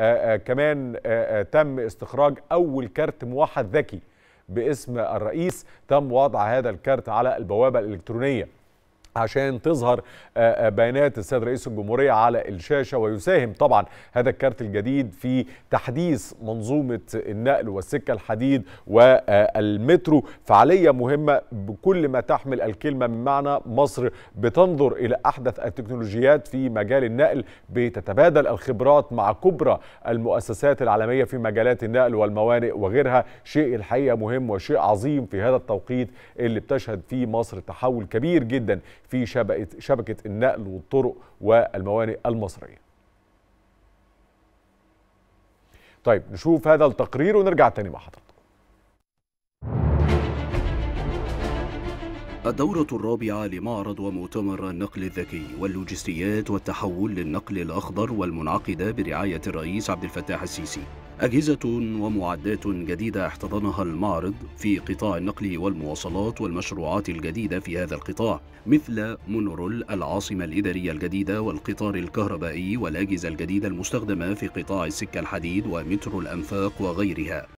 آه، آه، كمان آه، تم استخراج أول كارت موحد ذكي باسم الرئيس تم وضع هذا الكارت على البوابة الإلكترونية عشان تظهر آه، آه، بيانات السيد رئيس الجمهورية على الشاشة ويساهم طبعا هذا الكارت الجديد في تحديث منظومة النقل والسكة الحديد والمترو فعالية مهمة بكل ما تحمل الكلمة من معنى مصر بتنظر إلى أحدث التكنولوجيات في مجال النقل بتتبادل الخبرات مع كبرى المؤسسات العالمية في مجالات النقل والموانئ وغيرها شيء الحقيقة مهم وشيء عظيم في هذا التوقيت اللي بتشهد فيه مصر تحول كبير جدا في شبكة, شبكة النقل والطرق والموانئ المصرية طيب نشوف هذا التقرير ونرجع تاني مع حضرتك الدورة الرابعة لمعرض ومؤتمر النقل الذكي واللوجستيات والتحول للنقل الأخضر والمنعقدة برعاية الرئيس عبد الفتاح السيسي أجهزة ومعدات جديدة احتضنها المعرض في قطاع النقل والمواصلات والمشروعات الجديدة في هذا القطاع مثل مونورول العاصمة الإدارية الجديدة والقطار الكهربائي والأجهزة الجديدة المستخدمة في قطاع السكة الحديد ومترو الأنفاق وغيرها